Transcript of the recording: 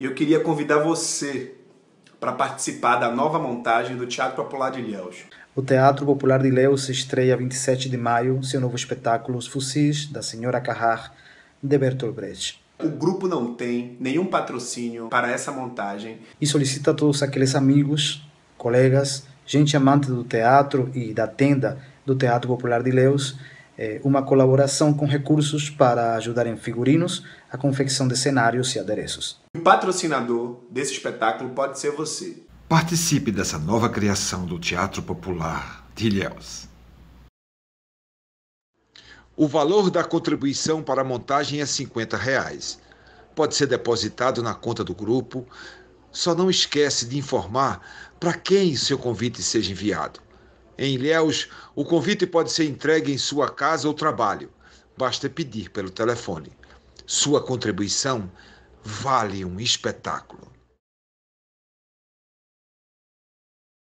E eu queria convidar você para participar da nova montagem do Teatro Popular de Ilhéus. O Teatro Popular de Ilhéus estreia 27 de maio seu novo espetáculo Os da Senhora Carrar, de Bertolt Brecht. O grupo não tem nenhum patrocínio para essa montagem. E solicita a todos aqueles amigos, colegas, gente amante do teatro e da tenda do Teatro Popular de Leus. É, uma colaboração com recursos para ajudar em figurinos, a confecção de cenários e adereços. O patrocinador desse espetáculo pode ser você. Participe dessa nova criação do Teatro Popular de Ilhéus. O valor da contribuição para a montagem é R$ 50. Reais. Pode ser depositado na conta do grupo. Só não esquece de informar para quem seu convite seja enviado. Em Ilhéus, o convite pode ser entregue em sua casa ou trabalho. Basta pedir pelo telefone. Sua contribuição vale um espetáculo.